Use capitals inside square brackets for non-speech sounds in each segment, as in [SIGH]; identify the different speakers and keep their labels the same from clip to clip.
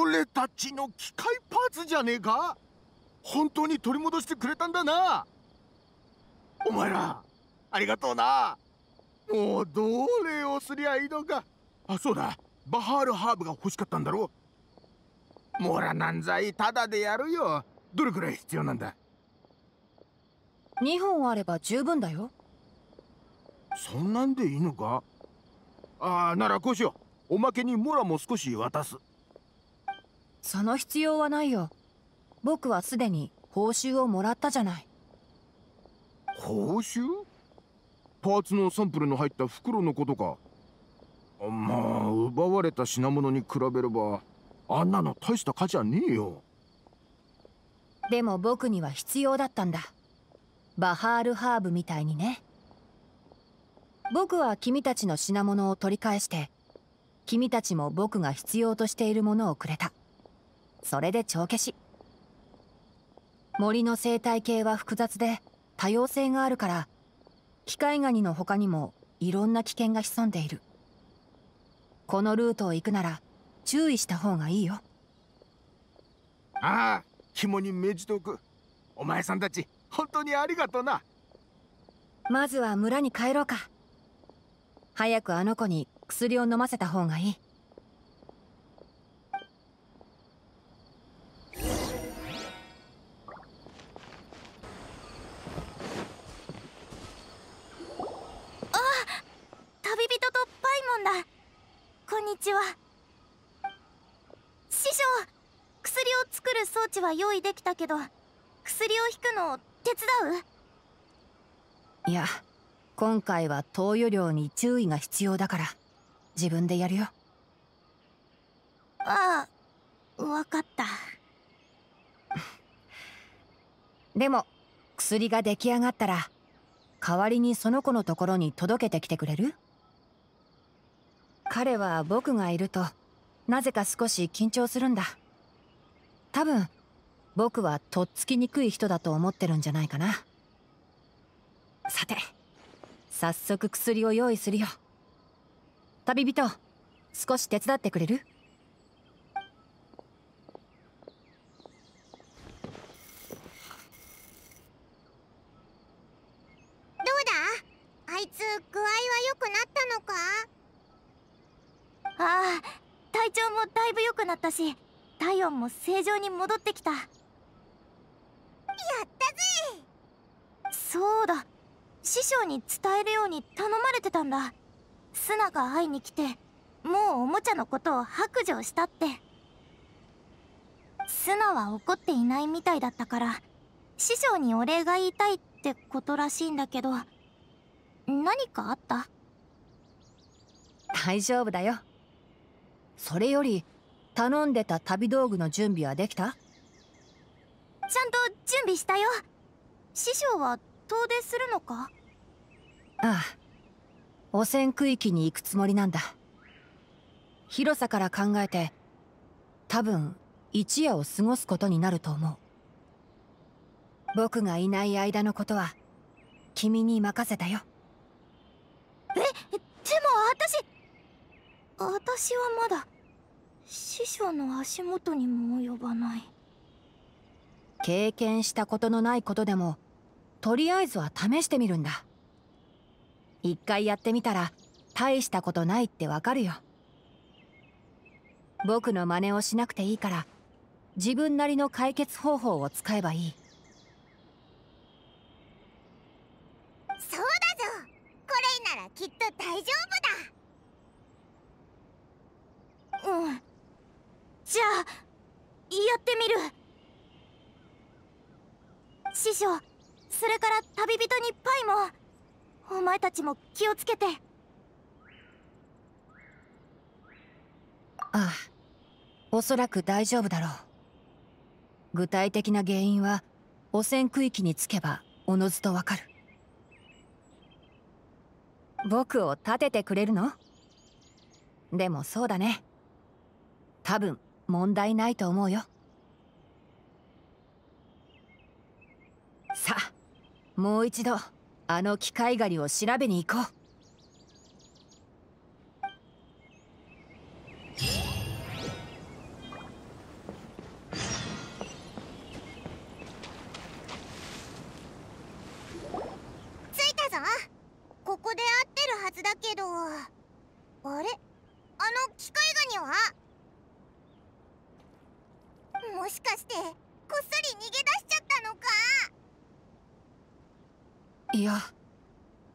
Speaker 1: 俺たちの機械パーツじゃねえか本当に取り戻してくれたんだなお前らありがとうなもうどれをすりゃいいのかあそうだバハールハーブが欲しかったんだろもらなんざただでやるよどれくらい必要なんだ
Speaker 2: 2本あれば十分だよ
Speaker 1: そんなんでいいのかああならこうしようおまけにモラも少し渡す
Speaker 2: その必要はないよ僕はすでに報酬をもらったじゃない報酬パーツのサンプルの入った袋のことかまあ奪われた品物に比べれば
Speaker 1: あんなの大した価値はねえよ
Speaker 2: でも僕には必要だったんだバハールハーブみたいにね僕は君たちの品物を取り返して君たちも僕が必要としているものをくれたそれで帳消し森の生態系は複雑で多様性があるから機械ガニの他にもいろんな危険が潜んでいるこのルートを行くなら注意した方がいいよ
Speaker 1: ああ肝に銘じておくお前さんたち本当にありがとうな
Speaker 2: まずは村に帰ろうか早くあの子に薬を飲ませた方がいい
Speaker 3: 旅人とパイモンだこんにちは師匠薬を作る装置は用意できたけど薬を引くのを手伝
Speaker 2: ういや今回は投与量に注意が必要だから自分でやるよああ分かった [LAUGHS] でも薬が出来上がったら代わりにその子のところに届けてきてくれる彼は僕がいるとなぜか少し緊張するんだ多分僕はとっつきにくい人だと思ってるんじゃないかなさて早速薬を用意するよ旅人少し手伝ってくれるどう
Speaker 1: だあいつ具合は良くなったのかああ体調もだいぶ良く
Speaker 3: なったし体温も正常に戻ってきたやったぜそうだ師匠に伝えるように頼まれてたんだスナが会いに来てもうおもちゃのことを白状したってスナは怒っていないみたいだったから師匠にお礼が言いたいってことらしいんだけど何かあった
Speaker 2: 大丈夫だよそれより頼んでた旅道具の準備はできた
Speaker 3: ちゃんと準備したよ師匠は遠出するのか
Speaker 2: ああ汚染区域に行くつもりなんだ広さから考えて多分一夜を過ごすことになると思う僕がいない間のことは君に任せたよえでも私私はまだ師匠の足元にも
Speaker 3: 及ばない
Speaker 2: 経験したことのないことでもとりあえずは試してみるんだ一回やってみたら大したことないってわかるよ僕の真似をしなくていいから自分なりの解決方法を使えばいい
Speaker 1: そうだぞこれならきっと大丈夫だうん
Speaker 3: じゃあやってみる師匠それから旅人にパイもお前たちも気をつけて
Speaker 2: ああおそらく大丈夫だろう具体的な原因は汚染区域につけばおのずとわかる僕を立ててくれるのでもそうだね多分問題ないと思うよさあもう一度あの機械狩りを調べに行こう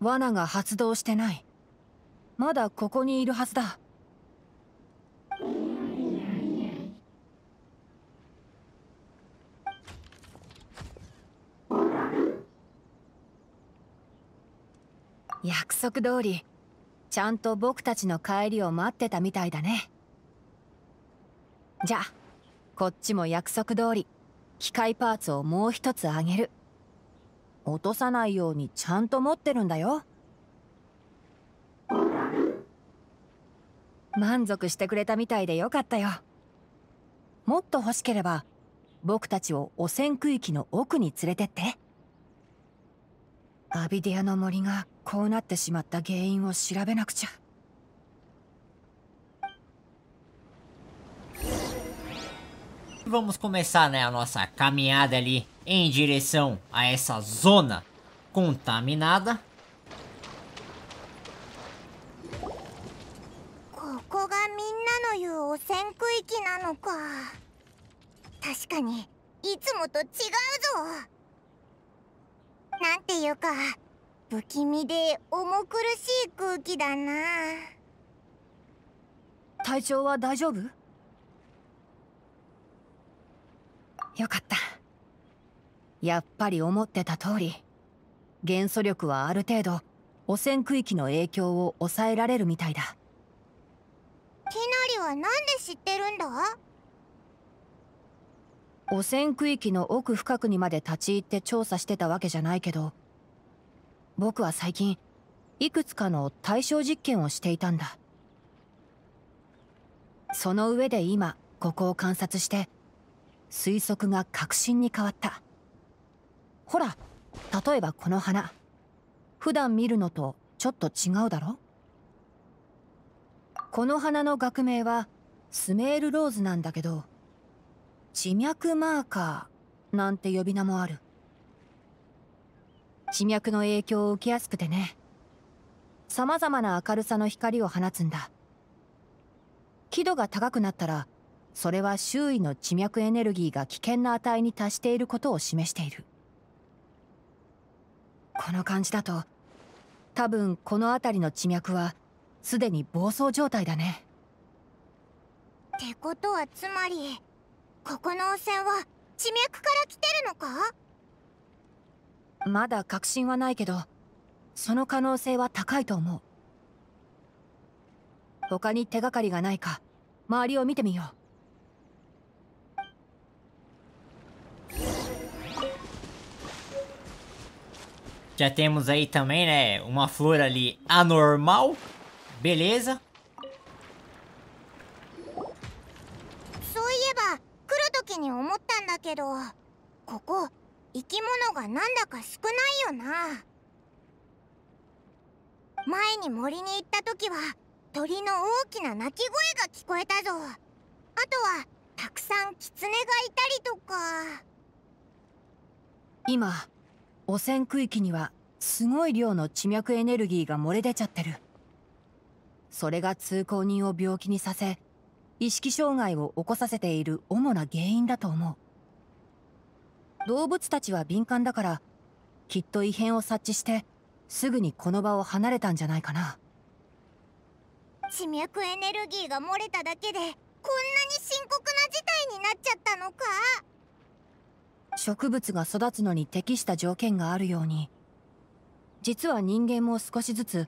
Speaker 2: 罠が発動してないまだここにいるはずだ約束通りちゃんと僕たちの帰りを待ってたみたいだねじゃあこっちも約束通り機械パーツをもう一つあげる落とさないようにちゃんと持ってるんだよ満足してくれたみたいでよかったよもっと欲しければ僕たちを汚染区域の奥に連れてってアビディアの森がこうなってしまった原因を調べなくちゃ
Speaker 4: Vamos começar né, a nossa caminhada ali em direção a essa zona c o n
Speaker 1: ここがみんなの言う汚染区域なのか。確かにいつもと違うぞ。なんていうか不気味で重苦しい空気
Speaker 2: だな。体調は大丈夫？よかった。やっぱり思ってた通り元素力はある程度汚染区域の影響を抑えられるみたいだ
Speaker 1: ティナリは何で知ってるんだ
Speaker 2: 汚染区域の奥深くにまで立ち入って調査してたわけじゃないけど僕は最近いくつかの対象実験をしていたんだその上で今ここを観察して推測が確信に変わったほら例えばこの花普段見るのとちょっと違うだろこの花の学名はスメールローズなんだけど地脈マーカーなんて呼び名もある地脈の影響を受けやすくてねさまざまな明るさの光を放つんだ輝度が高くなったらそれは周囲の地脈エネルギーが危険な値に達していることを示しているこの感じだと多分この辺りの地脈はすでに暴走状態だね
Speaker 1: ってことはつまりここの汚染は地脈から来てるのか
Speaker 2: まだ確信はないけどその可能性は高いと思う他に手がかりがないか周りを見てみよう
Speaker 4: Já temos aí também, né, uma flor ali anormal. Beleza.
Speaker 1: 前に森に行った時は鳥の大きな鳴き声が聞こえたぞあとはたくさんキツネがいたりとか
Speaker 2: 今汚染区域にはすごい量の地脈エネルギーが漏れ出ちゃってるそれが通行人を病気にさせ意識障害を起こさせている主な原因だと思う動物たちは敏感だからきっと異変を察知してすぐにこの場を離れたんじゃないかな
Speaker 1: 地脈エネルギーが漏れただけでこんなに深刻な
Speaker 2: 事態になっちゃったのか植物が育つのに適した条件があるように実は人間も少しずつ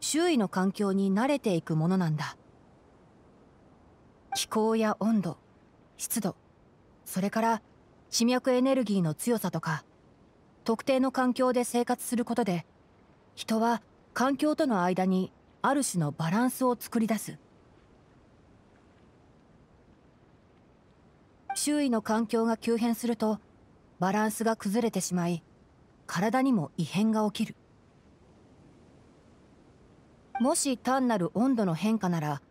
Speaker 2: 周囲の環境に慣れていくものなんだ気候や温度湿度それから地脈エネルギーの強さとか特定の環境で生活することで人は環境との間にある種のバランスを作り出す周囲の環境が急変するとバランスが崩れてしまい体にも異変が起きるもし単なる温度の変化なら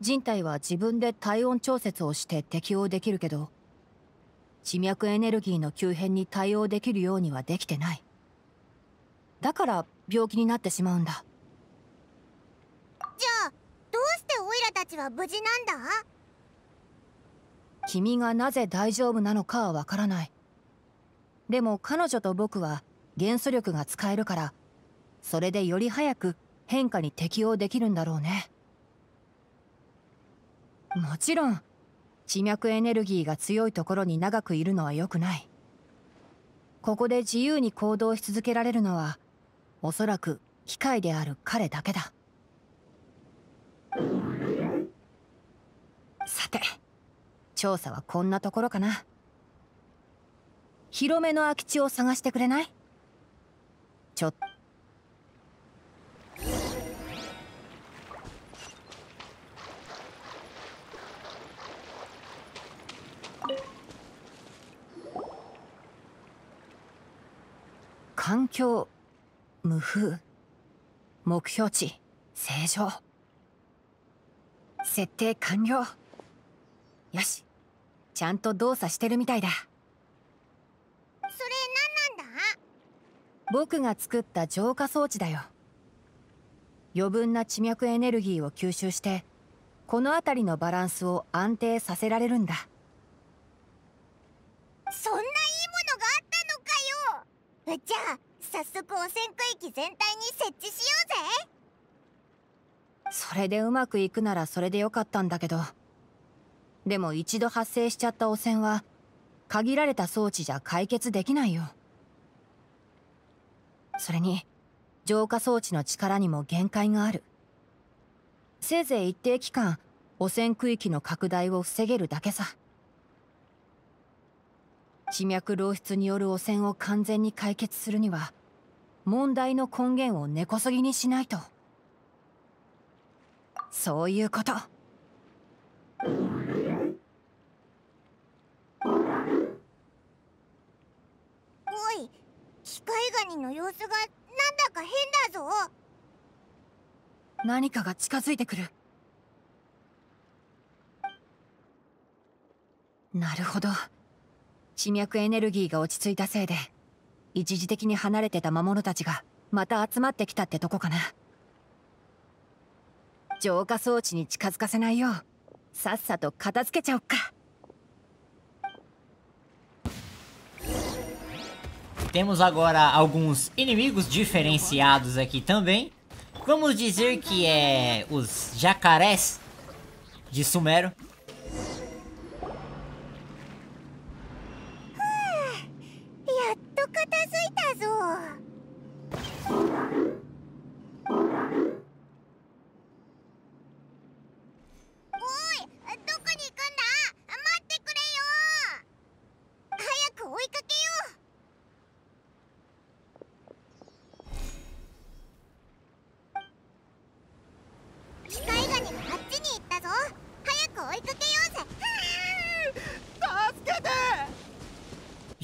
Speaker 2: 人体は自分で体温調節をして適応できるけど地脈エネルギーの急変に対応できるようにはできてないだから病気になってしまうんだ
Speaker 1: じゃあどうしてオイラたちは無事なんだ
Speaker 2: 君がなぜ大丈夫なのかはわからないでも彼女と僕は元素力が使えるからそれでより早く変化に適応できるんだろうねもちろん地脈エネルギーが強いところに長くいるのは良くないここで自由に行動し続けられるのはおそらく機械である彼だけださて調査はこんなところかな広めの空き地を探してくれないちょっと環境無風目標値正常設定完了よしちゃんと動作してるみたいだ僕が作った浄化装置だよ余分な地脈エネルギーを吸収してこの辺りのバランスを安定させられるんだ
Speaker 1: そんないいものがあったのかよじゃあ早速汚染区域全体に設置しよ
Speaker 2: うぜそれでうまくいくならそれでよかったんだけどでも一度発生しちゃった汚染は限られた装置じゃ解決できないよそれに浄化装置の力にも限界があるせいぜい一定期間汚染区域の拡大を防げるだけさ地脈漏出による汚染を完全に解決するには問題の根源を根こそぎにしないとそういうこと何かが近づいてくるなるほど地脈エネルギーが落ち着いたせいで一時的に離れてた魔物たちがまた集まってきたってとこかな浄化装置に近づかせないようさっさと片付けちゃおっか
Speaker 4: Temos agora alguns inimigos diferenciados aqui também. Vamos dizer que é os jacarés de Sumero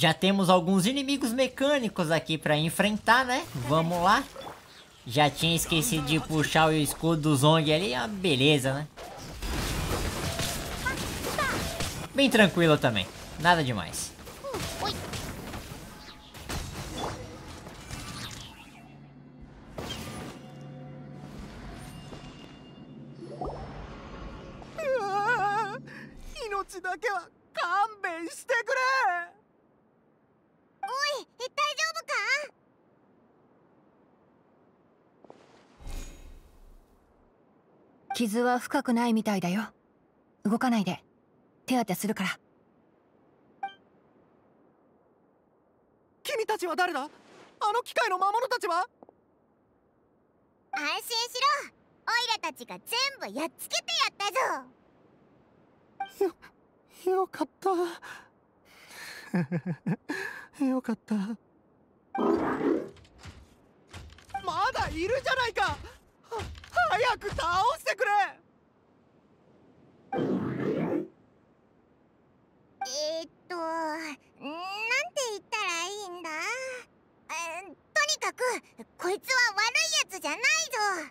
Speaker 4: Já temos alguns inimigos mecânicos aqui pra enfrentar, né? Vamos lá. Já tinha esquecido de puxar o escudo do Zong ali. Ah, beleza, né? Bem tranquilo também. Nada demais.
Speaker 2: 傷は深くないみたいだよ動かないで手当てするから
Speaker 1: 君たちは誰だあの機械の魔物たちは安心しろオイラたちが全部やっつけてやったぞよよかった [LAUGHS] よかったまだいるじゃないか早く倒してくれえー、っとなんて言ったらいいんだ、えとにかくこいつは悪いやつじゃないぞ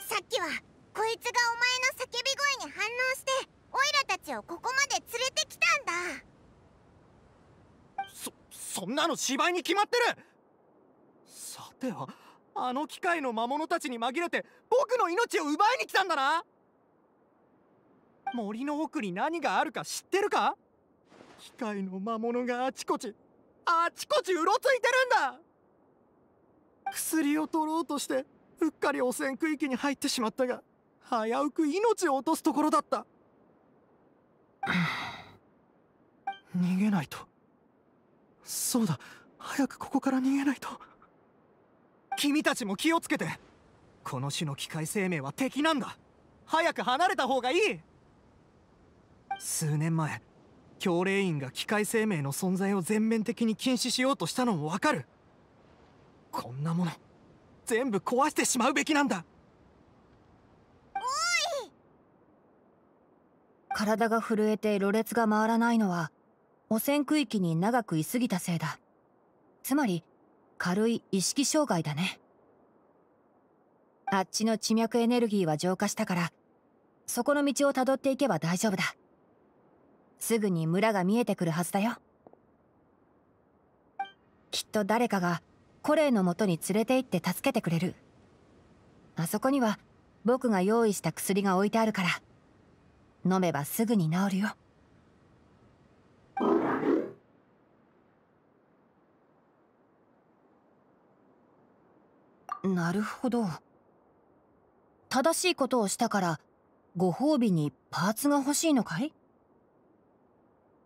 Speaker 1: さっきはこいつがお前の叫び声に反応してオイラたちをここまで連れてきたんだ
Speaker 2: そそんなの芝居に決まってる
Speaker 4: さては
Speaker 2: あの機械の魔物たちに紛れ
Speaker 3: て
Speaker 1: 僕の命を奪いに来たんだな
Speaker 4: 森の奥に何
Speaker 1: があるか知ってるか機械の魔物があちこちあちこちうろついてるんだ薬を取ろうとしてうっかり汚染区域に入ってしまったが危うく命を落とすところだった
Speaker 2: 逃げないとそうだ
Speaker 1: 早くここから逃げないと。君たちも気をつけて
Speaker 3: この種の機械
Speaker 2: 生命は敵なんだ早く離れた方がいい
Speaker 1: 数年前教令員が機械生命の存在を全面的に禁止しようとした
Speaker 2: のもわかるこんなもの全部壊してしまうべきなんだおい体が震えてろれつが回らないのは汚染区域に長く居すぎたせいだつまり軽い意識障害だねあっちの地脈エネルギーは浄化したからそこの道をたどっていけば大丈夫だすぐに村が見えてくるはずだよきっと誰かがコレイのもとに連れて行って助けてくれるあそこには僕が用意した薬が置いてあるから飲めばすぐに治るよなるほど正しいことをしたからご褒美にパーツが欲しいのかい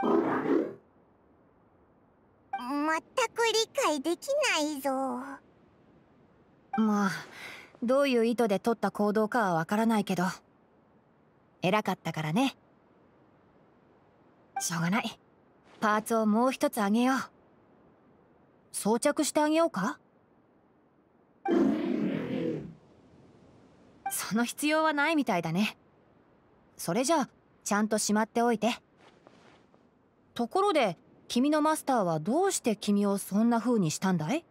Speaker 2: まっ
Speaker 1: たく理解できないぞ
Speaker 2: まあどういう意図で取った行動かはわからないけど偉かったからねしょうがないパーツをもう一つあげよう装着してあげようかその必要はないみたいだねそれじゃあちゃんとしまっておいてところで君のマスターはどうして君をそんな風にしたんだい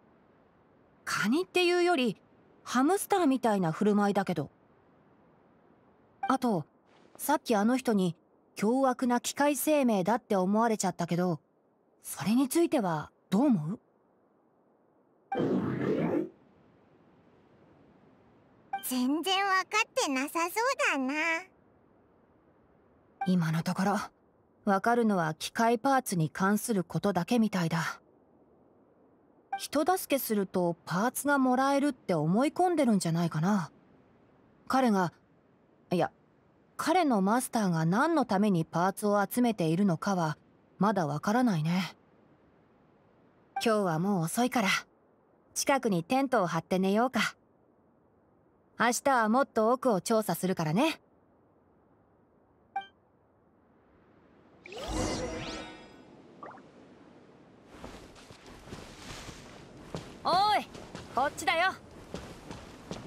Speaker 2: カニっていうよりハムスターみたいな振る舞いだけどあとさっきあの人に凶悪な機械生命だって思われちゃったけどそれについてはどう思う
Speaker 1: 全然分かってなさそうだな
Speaker 2: 今のところ分かるのは機械パーツに関することだけみたいだ人助けするとパーツがもらえるって思い込んでるんじゃないかな彼がいや彼のマスターが何のためにパーツを集めているのかはまだわからないね今日はもう遅いから近くにテントを張って寝ようか。明日はもっと奥を調査するからね。おいこっちだよ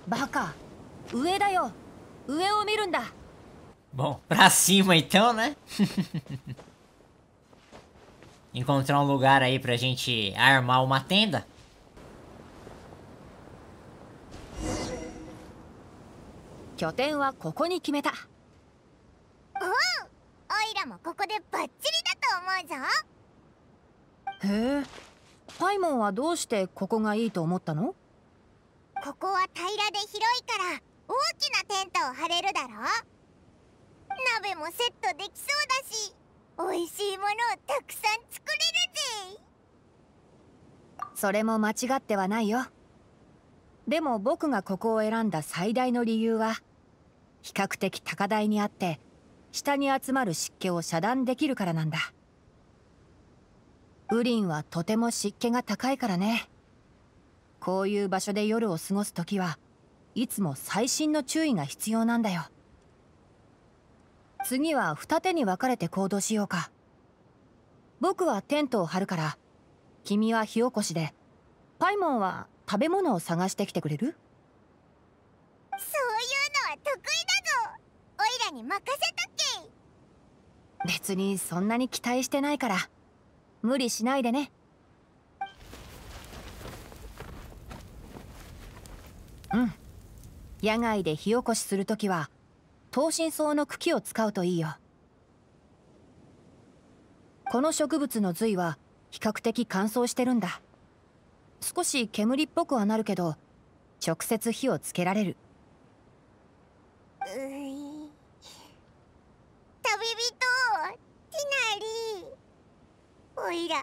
Speaker 2: バカ上だよ上を見るんだ
Speaker 4: Bom, pra cima então, né? Encontrar um lugar aí pra gente armar uma tenda.
Speaker 2: 拠点はここに決めた
Speaker 1: おおオイラもここでバッチリだと思
Speaker 2: うぞへえパイモンはどうしてここがいいと思ったの
Speaker 1: ここは平らで広いから大きなテントを張れるだろ鍋もセットできそうだし美味しいものをたくさん作れるぜ
Speaker 2: それも間違ってはないよでも僕がここを選んだ最大の理由は比較的高台にあって下に集まる湿気を遮断できるからなんだ雨林はとても湿気が高いからねこういう場所で夜を過ごす時はいつも細心の注意が必要なんだよ次は二手に分かれて行動しようか僕はテントを張るから君は火起こしでパイモンは食べ物を探してきてくれる
Speaker 1: そういうのは得意に任せとけ
Speaker 2: 別にそんなに期待してないから無理しないでねうん野外で火起こしする時は等身草の茎を使うといいよこの植物の髄は比較的乾燥してるんだ少し煙っぽくはなるけど直接火をつけられる
Speaker 1: うビ人ティナリおいら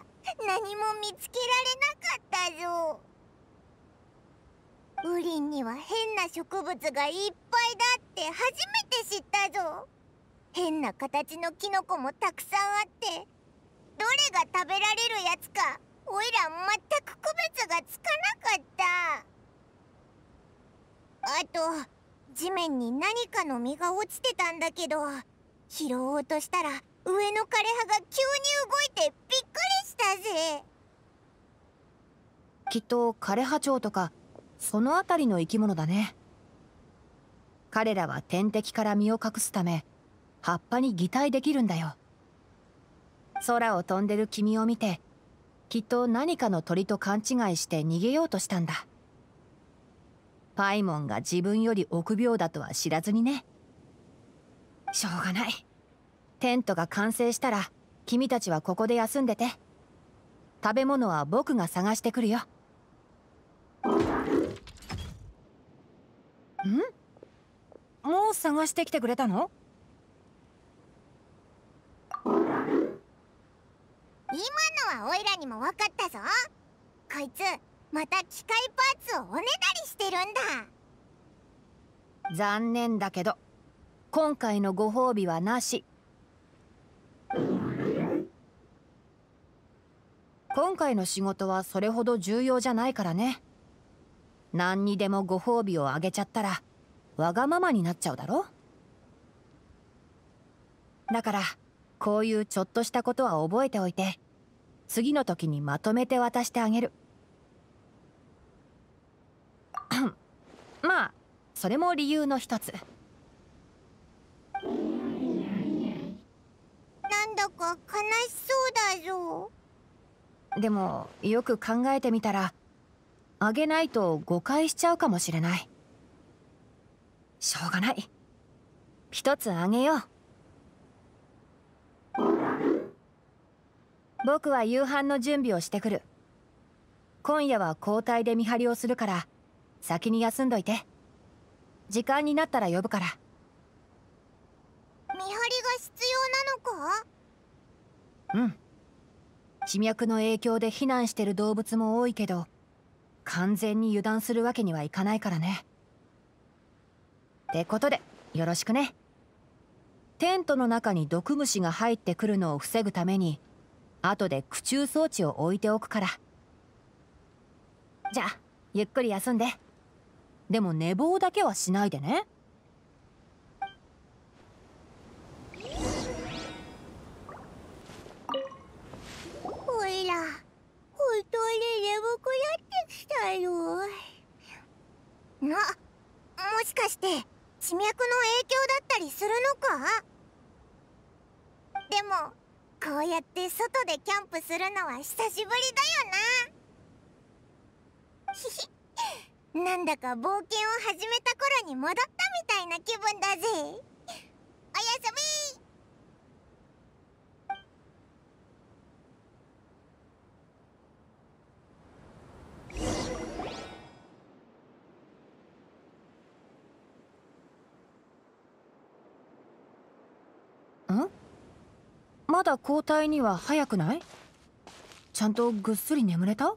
Speaker 1: 何も見つけられなかったぞウリンには変な植物がいっぱいだって初めて知ったぞ変な形のキノコもたくさんあってどれが食べられるやつかおいら全く区別がつかなかったあと地面に何かの実が落ちてたんだけど拾おうとしたら上の枯葉が急に動いてびっくりしたぜ
Speaker 2: きっと枯葉蝶とかその辺りの生き物だね彼らは天敵から身を隠すため葉っぱに擬態できるんだよ空を飛んでる君を見てきっと何かの鳥と勘違いして逃げようとしたんだパイモンが自分より臆病だとは知らずにねしょうがないテントが完成したら君たちはここで休んでて食べ物は僕が探してくるよんもう探してきてくれたの
Speaker 1: 今のはオイラにも分かったぞこいつまた機械パーツをおねだりしてるんだ
Speaker 2: 残念だけど今回のご褒美はなし今回の仕事はそれほど重要じゃないからね何にでもご褒美をあげちゃったらわがままになっちゃうだろだからこういうちょっとしたことは覚えておいて次の時にまとめて渡してあげる [CLEARS THROAT] まあそれも理由の一つ。な
Speaker 1: んだか悲しそうだぞ
Speaker 2: でもよく考えてみたらあげないと誤解しちゃうかもしれないしょうがない一つあげよう僕は夕飯の準備をしてくる今夜は交代で見張りをするから先に休んどいて時間になったら呼ぶからうん地脈の影響で避難してる動物も多いけど完全に油断するわけにはいかないからねってことでよろしくねテントの中に毒虫が入ってくるのを防ぐために後で空中装置を置いておくからじゃあゆっくり休んででも寝坊だけはしないでね
Speaker 1: イラ本当に眠くなってきたよなもしかして地脈の影響だったりするのかでもこうやって外でキャンプするのは久しぶりだよなひひ [LAUGHS] なんだか冒険を始めた頃に戻ったみたいな気分だぜおやすみ
Speaker 2: だ交代には早くないちゃんとぐっすり眠れた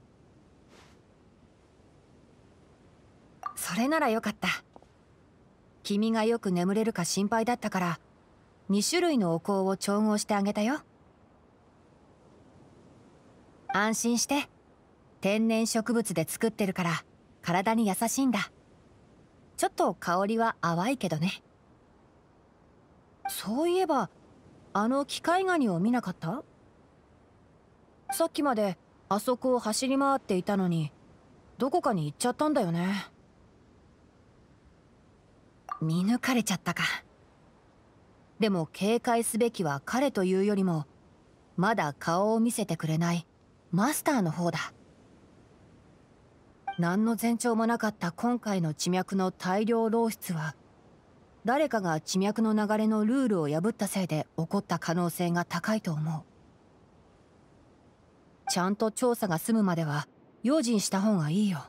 Speaker 2: それならよかった君がよく眠れるか心配だったから2種類のお香を調合してあげたよ安心して天然植物で作ってるから体に優しいんだちょっと香りは淡いけどねそういえばあの機械ガニを見なかったさっきまであそこを走り回っていたのにどこかに行っちゃったんだよね見抜かれちゃったかでも警戒すべきは彼というよりもまだ顔を見せてくれないマスターの方だ何の前兆もなかった今回の地脈の大量漏出は誰かが地脈の流れのルールを破ったせいで起こった可能性が高いと思うちゃんと調査が済むまでは用心した方がいいよ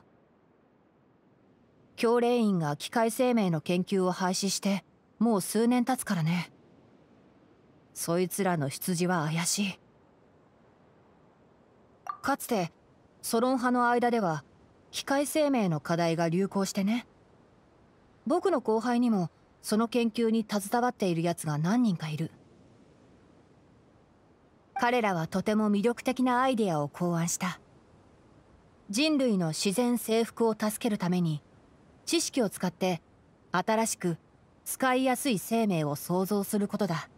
Speaker 2: 教令院が機械生命の研究を廃止してもう数年経つからねそいつらの出自は怪しいかつてソロン派の間では機械生命の課題が流行してね僕の後輩にもその研究に携わっているやつが何人かいる彼らはとても魅力的なアイデアを考案した人類の自然征服を助けるために知識を使って新しく使いやすい生命を創造することだ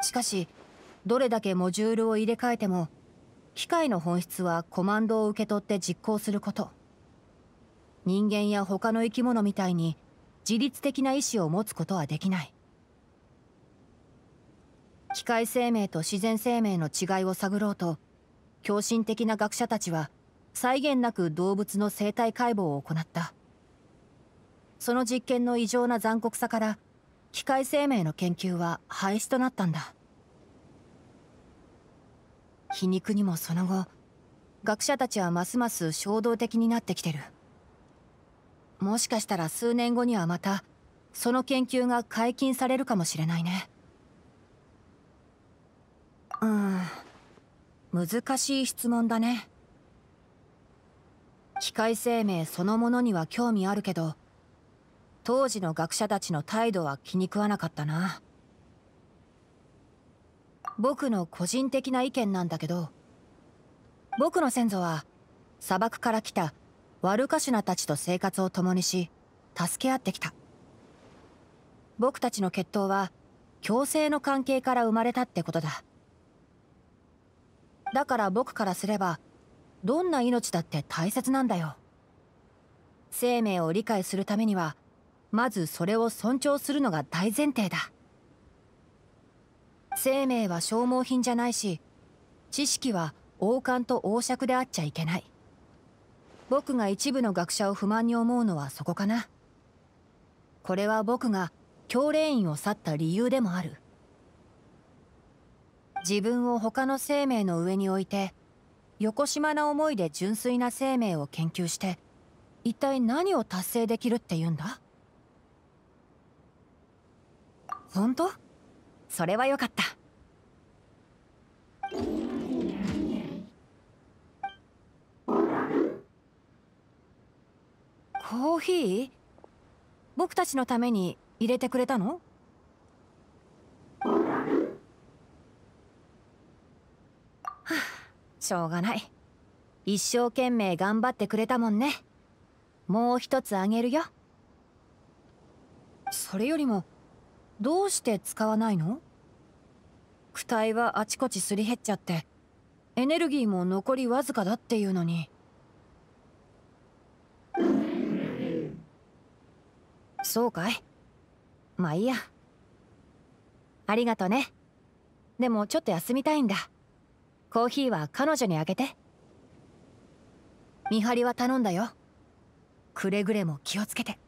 Speaker 2: しかしどれだけモジュールを入れ替えても機械の本質はコマンドを受け取って実行すること人間や他の生き物みたいに自律的な意志を持つことはできない機械生命と自然生命の違いを探ろうと狂信的な学者たちは際限なく動物の生態解剖を行ったその実験の異常な残酷さから機械生命の研究は廃止となったんだ皮肉にもその後学者たちはますます衝動的になってきてる。もしかしたら数年後にはまたその研究が解禁されるかもしれないねうん難しい質問だね機械生命そのものには興味あるけど当時の学者たちの態度は気に食わなかったな僕の個人的な意見なんだけど僕の先祖は砂漠から来た悪かしなたちと生活を共にし助け合ってきた僕たちの決闘は共生の関係から生まれたってことだだから僕からすればどんな命だって大切なんだよ生命を理解するためにはまずそれを尊重するのが大前提だ生命は消耗品じゃないし知識は王冠と王爵であっちゃいけない僕が一部の学者を不満に思うのはそこかなこれは僕が教令院を去った理由でもある自分を他の生命の上に置いて横島な思いで純粋な生命を研究して一体何を達成できるって言うんだ本当それは良かったコーヒー僕たちのために入れてくれたのはあ、[SIGHS] しょうがない。一生懸命頑張ってくれたもんね。もう一つあげるよ。それよりも、どうして使わないの躯体はあちこちすり減っちゃって、エネルギーも残りわずかだっていうのに。そうかいまあいいやありがとねでもちょっと休みたいんだコーヒーは彼女にあげて見張りは頼んだよくれぐれも気をつけて。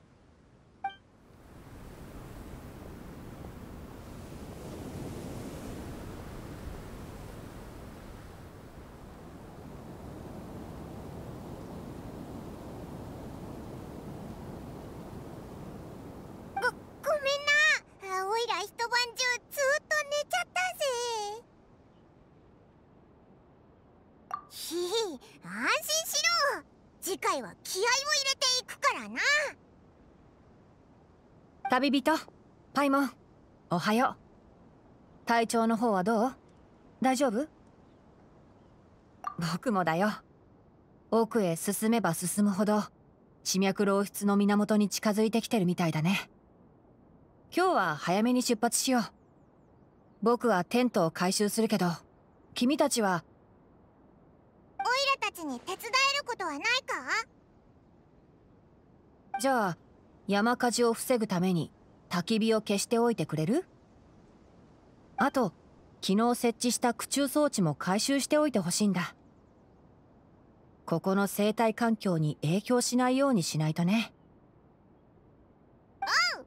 Speaker 2: 旅人パイモンおはよう体調の方はどう大丈夫僕もだよ奥へ進めば進むほど地脈漏出の源に近づいてきてるみたいだね今日は早めに出発しよう僕はテントを回収するけど君たちは
Speaker 1: オイラたちに手伝えることはないか
Speaker 2: じゃあ山火事を防ぐために焚き火を消しておいてくれるあと昨日設置した空中装置も回収しておいてほしいんだここの生態環境に影響しないようにしないとね
Speaker 1: おう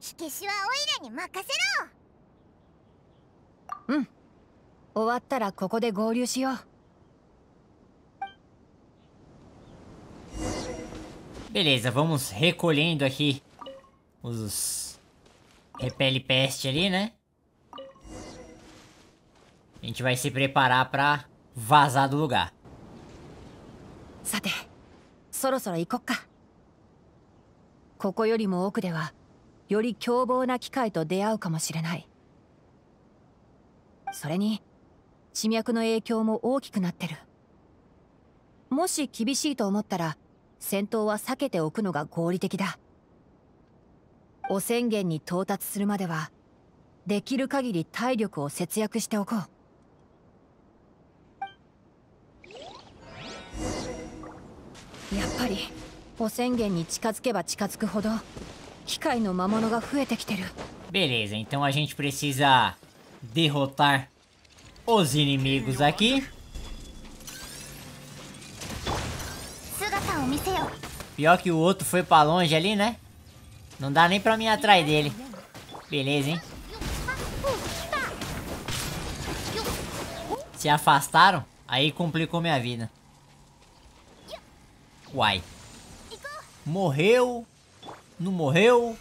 Speaker 1: 火消しはオイラに任せ
Speaker 2: ろうん終わったらここで合流しよう
Speaker 4: Beleza, vamos recolhendo aqui os repele peste ali, né? A gente vai se preparar pra vazar do lugar.
Speaker 2: Sate, soro soro ikokka. ここよりも奥ではより凶暴な機械と出会うかもしれないそれに地脈の影響も大きくなってるもし厳しいと思ったら戦闘は避けておくのが合理的だ汚染源に到達するまではできる限り体力を節約しておこうやっぱり汚染源に近づけば近づくほど機械の魔物が増えてきてる
Speaker 4: Beleza, então a gente precisa derrotar os inimigos aqui Pior que o outro foi pra longe ali, né? Não dá nem pra mim atrás dele. Beleza, hein? Se afastaram, aí complicou minha vida. Uai. Morreu. Não morreu.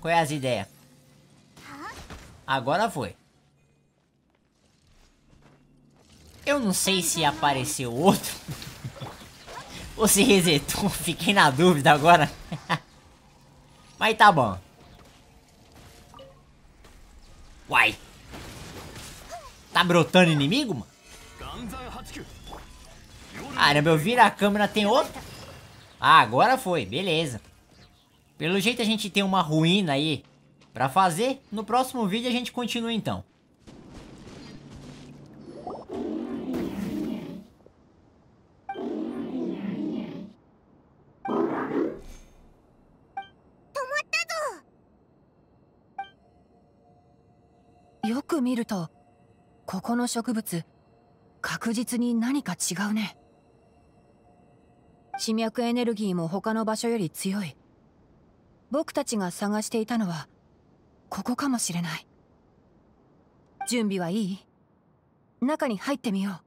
Speaker 4: Qual é as ideias? Agora foi. Eu não sei se apareceu outro. Ou se resetou, fiquei na dúvida agora. [LAUGHS] Mas tá bom. Uai. Tá brotando inimigo, mano? Caramba, eu viro a câmera, tem outro? Ah, agora foi, beleza. Pelo jeito a gente tem uma ruína aí pra fazer. No próximo vídeo a gente continua então.
Speaker 2: く見るとここの植物確実に何か違うね地脈エネルギーも他の場所より強い僕たちが探していたのはここかもしれない準備はいい中に入ってみよう